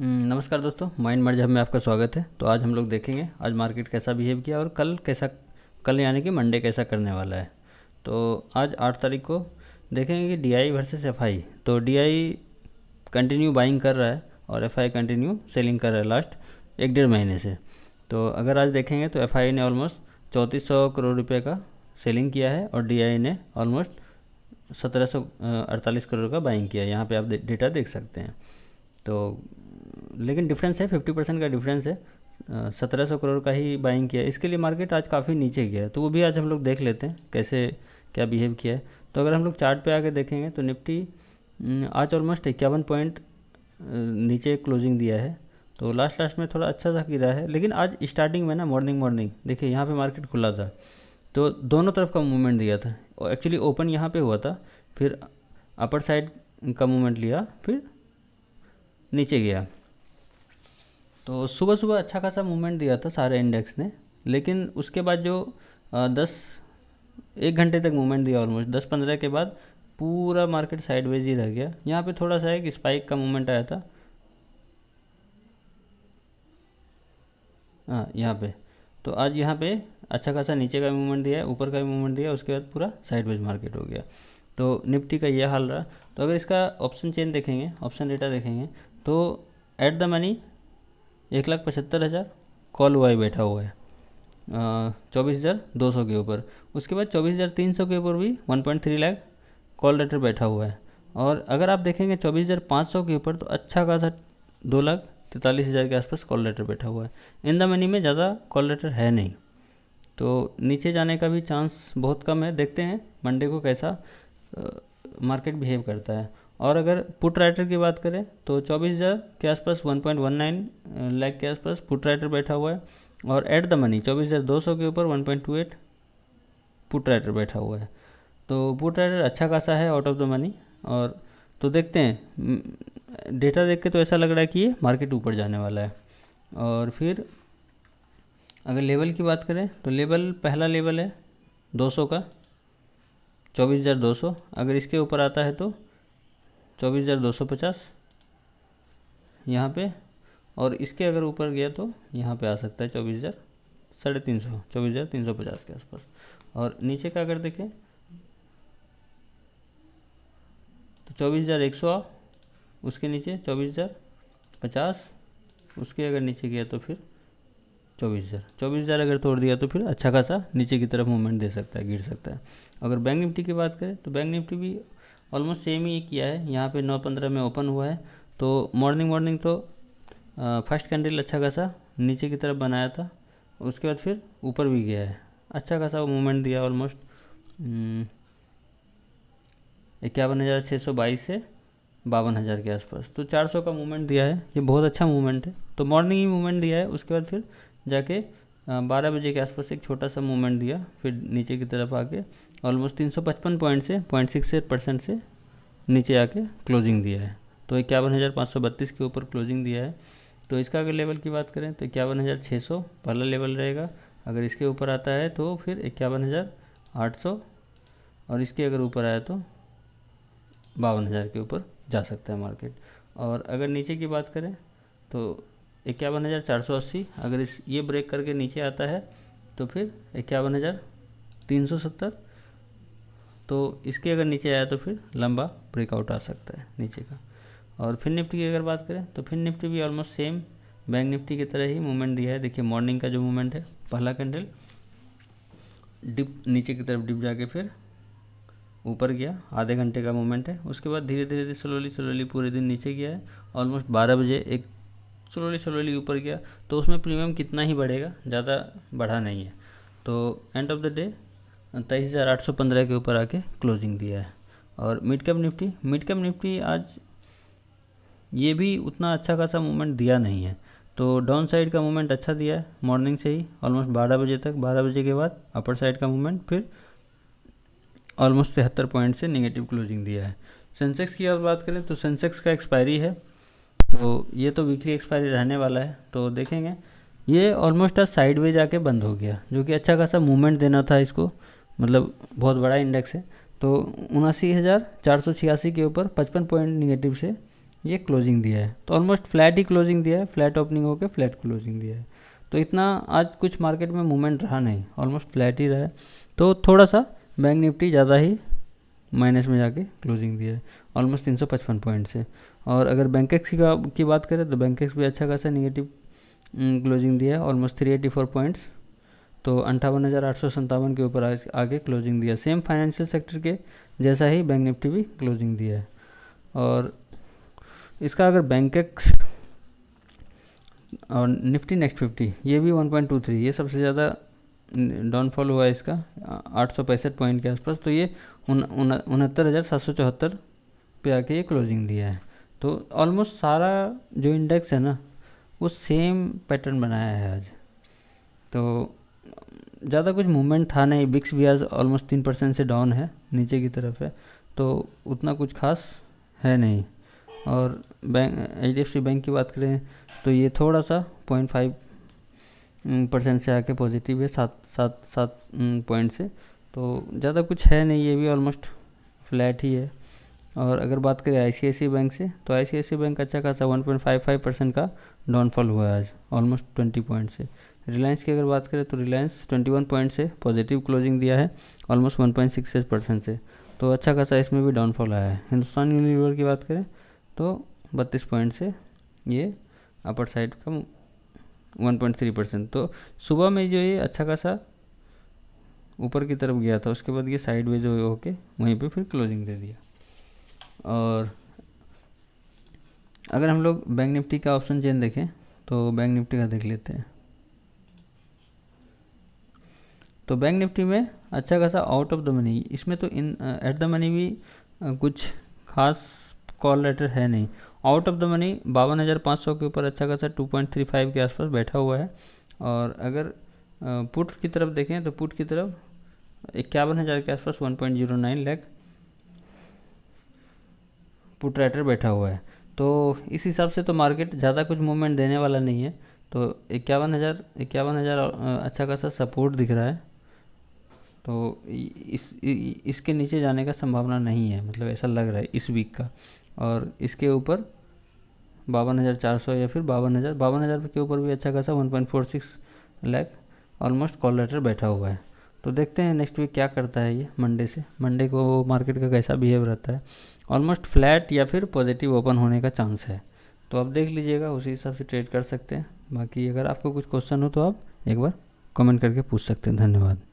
हम्म, नमस्कार दोस्तों माइंड मर्ज में आपका स्वागत है तो आज हम लोग देखेंगे आज मार्केट कैसा बिहेव किया और कल कैसा कल यानी कि मंडे कैसा करने वाला है तो आज आठ तारीख को देखेंगे कि D I versus F I तो डी आई कंटिन्यू बाइंग कर रहा है और एफ आई कंटिन्यू सेलिंग कर रहा है लास्ट एक डेढ़ महीने से तो अगर आज देखेंगे तो एफ आई ने ऑलमोस्ट चौंतीस सौ करोड़ रुपये का सेलिंग किया है और डी आई ने ऑलमोस्ट सत्रह सौ अड़तालीस करोड़ का बाइंग किया है यहाँ पर आप डेटा देख सकते हैं तो लेकिन डिफरेंस है फिफ्टी परसेंट का डिफरेंस है सत्रह सौ करोड़ का ही बाइंग किया इसके लिए मार्केट आज काफ़ी नीचे गया है तो वो भी आज हम लोग देख लेते हैं कैसे क्या बिहेव किया है तो अगर हम लोग चार्ट पे आके देखेंगे तो निफ्टी आज ऑलमोस्ट इक्यावन पॉइंट नीचे क्लोजिंग दिया है तो लास्ट लास्ट में थोड़ा अच्छा सा गिरा है लेकिन आज स्टार्टिंग में ना मॉर्निंग मॉर्निंग देखिए यहाँ पर मार्केट खुला था तो दोनों तरफ का मूवमेंट दिया था और एक्चुअली ओपन यहाँ पर हुआ था फिर अपर साइड का मूवमेंट लिया फिर नीचे गया तो सुबह सुबह अच्छा खासा मूवमेंट दिया था सारे इंडेक्स ने लेकिन उसके बाद जो दस एक घंटे तक मूवमेंट दिया ऑलमोस्ट दस पंद्रह के बाद पूरा मार्केट साइडवेज ही रह गया यहाँ पे थोड़ा सा एक स्पाइक का मूवमेंट आया था हाँ यहाँ पे तो आज यहाँ पे अच्छा खासा नीचे का मूवमेंट दिया है ऊपर का भी मूवमेंट दिया उसके बाद पूरा साइडवेज मार्केट हो गया तो निफ्टी का यह हाल रहा तो अगर इसका ऑप्शन चेन देखेंगे ऑप्शन डेटा देखेंगे तो एट द मनी एक लाख पचहत्तर हज़ार कॉल वाई बैठा हुआ है चौबीस हज़ार दो सौ के ऊपर उसके बाद चौबीस हज़ार तीन सौ के ऊपर भी one point three lakh call letter बैठा हुआ है और अगर आप देखेंगे चौबीस हज़ार पाँच सौ के ऊपर तो अच्छा खासा दो लाख तैंतालीस हज़ार के आसपास कॉल लेटर बैठा हुआ है इन द मनी में ज़्यादा कॉल लेटर है नहीं तो नीचे जाने का भी चांस बहुत कम है देखते हैं मंडे को कैसा मार्केट बिहेव करता है और अगर पुट राइटर की बात करें तो चौबीस हज़ार के आसपास 1.19 लाख के आसपास पुट राइटर बैठा हुआ है और एट द मनी चौबीस हज़ार दो सौ के ऊपर 1.28 पुट राइटर बैठा हुआ है तो पुट राइटर अच्छा खासा है आउट ऑफ द मनी और तो देखते हैं डेटा देख के तो ऐसा लग रहा है कि ये मार्केट ऊपर जाने वाला है और फिर अगर लेवल की बात करें तो लेवल पहला लेवल है 200 का 24,200 अगर इसके ऊपर आता है तो चौबीस हज़ार दो सौ पचास यहाँ पर और इसके अगर ऊपर गया तो यहाँ पे आ सकता है चौबीस हज़ार साढ़े तीन सौ चौबीस हज़ार तीन सौ पचास के आसपास और नीचे का अगर देखें तो चौबीस हज़ार एक सौ उसके नीचे चौबीस हज़ार पचास उसके अगर नीचे गया तो फिर चौबीस हज़ार चौबीस हज़ार अगर तोड़ दिया तो फिर अच्छा खासा नीचे की तरफ मूवमेंट दे सकता है गिर सकता है अगर बैंक निफ्टी की बात करें तो बैंक निफ्टी भी ऑलमोस्ट सेम ही किया है यहाँ पे नौ पंद्रह में ओपन हुआ है तो मॉर्निंग मॉर्निंग तो फर्स्ट कैंडल अच्छा खासा नीचे की तरफ बनाया था उसके बाद फिर ऊपर भी गया है अच्छा खासा वो मोमेंट दिया ऑलमोस्ट हम्म, इक्यावन हज़ार छः सौ बाईस से बावन हज़ार के आसपास तो चार सौ का मूवमेंट दिया है ये बहुत अच्छा मूवमेंट है तो मॉर्निंग ही मूवमेंट दिया है उसके बाद फिर जाके बारह बजे के आसपास एक छोटा सा मूवमेंट दिया फिर नीचे की तरफ आके ऑलमोस्ट 355 पॉइंट से पॉइंट सिक्स परसेंट से नीचे आके क्लोजिंग दिया है तो इक्यावन हज़ार पाँच सौ बत्तीस के ऊपर क्लोजिंग दिया है तो इसका अगर लेवल की बात करें तो इक्यावन हज़ार छः सौ पहला लेवल रहेगा अगर इसके ऊपर आता है तो फिर इक्यावन हज़ार आठ सौ और इसके अगर ऊपर आया तो बावन हज़ार के ऊपर जा सकता है मार्केट और अगर नीचे की बात करें तो इक्यावन हज़ार चार सौ अस्सी अगर इस ये ब्रेक करके नीचे आता है तो फिर इक्यावन हज़ार तीन सौ सत्तर तो इसके अगर नीचे आया तो फिर लंबा ब्रेकआउट आ सकता है नीचे का और फिर निफ्टी की अगर बात करें तो फिर निफ्टी भी ऑलमोस्ट सेम बैंक निफ्टी की तरह ही मूवमेंट दिया है देखिए मॉर्निंग का जो मूवमेंट है पहला कैंडल डिप नीचे की तरफ डिप जाके फिर ऊपर गया आधे घंटे का मूवमेंट है उसके बाद धीरे धीरे स्लोली स्लोली पूरे दिन नीचे गया है ऑलमोस्ट बारह बजे एक स्लोली स्लोली ऊपर गया तो उसमें प्रीमियम कितना ही बढ़ेगा ज़्यादा बढ़ा नहीं है तो एंड ऑफ द डे तेईस हज़ार आठ सौ पंद्रह के ऊपर आके क्लोजिंग दिया है और mid cap Nifty mid cap Nifty आज ये भी उतना अच्छा खासा मूवमेंट दिया नहीं है तो डाउन साइड का मूवमेंट अच्छा दिया है मॉर्निंग से ही ऑलमोस्ट बारह बजे तक बारह बजे के बाद अपर साइड का मूवमेंट फिर ऑलमोस्ट तिहत्तर पॉइंट से नेगेटिव क्लोजिंग दिया है सेंसेक्स की अगर बात करें तो सेंसेक्स का एक्सपायरी है तो ये तो वीकली एक्सपायरी रहने वाला है तो देखेंगे ये ऑलमोस्ट आज साइड वे जाके बंद हो गया जो कि अच्छा खासा मूवमेंट देना था इसको मतलब बहुत बड़ा इंडेक्स है तो उनासी हज़ार चार सौ छियासी के ऊपर पचपन पॉइंट निगेटिव से ये क्लोजिंग दिया है तो ऑलमोस्ट फ्लैट ही क्लोजिंग दिया है फ्लैट ओपनिंग होकर फ्लैट क्लोजिंग दिया है तो इतना आज कुछ मार्केट में मूवमेंट रहा नहीं ऑलमोस्ट फ्लैट ही रहा है तो थोड़ा सा बैंक निफ्टी ज़्यादा ही माइनस में जाके क्लोजिंग दिया है ऑलमोस्ट 355 पॉइंट से और अगर बैंकेक्स की बात करें तो बैंकेक्स भी अच्छा खासा निगेटिव क्लोजिंग हम्म, दिया है ऑलमोस्ट 384 पॉइंट्स तो अंठावन हज़ार आठ सौ सत्तावन के ऊपर आगे क्लोजिंग दिया सेम फाइनेंशियल सेक्टर के जैसा ही बैंक निफ्टी भी क्लोजिंग दिया है और इसका अगर बैंकेक्स और निफ्टी नेक्स्ट फिफ्टी ये भी 1.23 ये सबसे ज़्यादा डाउनफॉल हुआ है इसका आठ सौ पैंसठ पॉइंट के आसपास तो ये उनहत्तर हज़ार सात सौ चौहत्तर पे आके ये क्लोजिंग दिया है तो ऑलमोस्ट सारा जो इंडेक्स है ना वो सेम पैटर्न बनाया है आज तो ज़्यादा कुछ मूवमेंट था नहीं बिक्स भी आज ऑलमोस्ट तीन परसेंट से डाउन है नीचे की तरफ है तो उतना कुछ खास है नहीं और bank H D F C bank की बात करें तो ये थोड़ा सा पॉइंट फाइव परसेंट से आके पॉजिटिव है सात सात सात पॉइंट से तो ज़्यादा कुछ है नहीं ये भी ऑलमोस्ट फ्लैट ही है और अगर बात करें आई बैंक से तो आई बैंक अच्छा खासा फाइव परसेंट का डाउनफॉल हुआ है आज ऑलमोस्ट ट्वेंटी पॉइंट से रिलायंस की अगर बात करें तो रिलायंस 21 पॉइंट से पॉजिटिव क्लोजिंग दिया है ऑलमोस्ट 1.68 परसेंट से तो अच्छा खासा इसमें भी डाउनफॉल आया है हिंदुस्तान यूनिवर की बात करें तो बत्तीस पॉइंट से ये अपर साइड का 1.3 परसेंट तो सुबह में जो ये अच्छा खासा ऊपर की तरफ गया था उसके बाद ये साइड वेज होके वहीं पर फिर क्लोजिंग दे दिया और अगर हम लोग बैंक निफ्टी का ऑप्शन चेन देखें तो बैंक निफ्टी का देख लेते हैं तो बैंक निफ्टी में अच्छा खासा आउट ऑफ द मनी इसमें तो इन एट द मनी भी uh, कुछ खास कॉल लेटर है नहीं आउट ऑफ द मनी बावन हज़ार पाँच सौ के ऊपर अच्छा खासा टू पॉइंट थ्री फाइव के आसपास बैठा हुआ है और अगर पुट uh, की तरफ देखें तो पुट की तरफ इक्यावन हज़ार के आसपास one point zero nine lakh put writer बैठा हुआ है तो इस हिसाब से तो मार्केट ज़्यादा कुछ मूवमेंट देने वाला नहीं है तो इक्यावन हज़ार इक्यावन हज़ार uh, अच्छा खासा सपोर्ट दिख रहा है तो इस इसके नीचे जाने का संभावना नहीं है मतलब ऐसा लग रहा है इस वीक का और इसके ऊपर बावन हज़ार चार सौ या फिर बावन हज़ार बावन हज़ार के ऊपर भी अच्छा खासा one point four six lakh almost call letter बैठा हुआ है तो देखते हैं नेक्स्ट वीक क्या करता है ये मंडे से मंडे को मार्केट का कैसा बिहेव रहता है ऑलमोस्ट फ्लैट या फिर पॉजिटिव ओपन होने का चांस है तो आप देख लीजिएगा उसी हिसाब से ट्रेड कर सकते हैं बाकी अगर आपको कुछ क्वेश्चन हो तो आप एक बार कमेंट करके पूछ सकते हैं धन्यवाद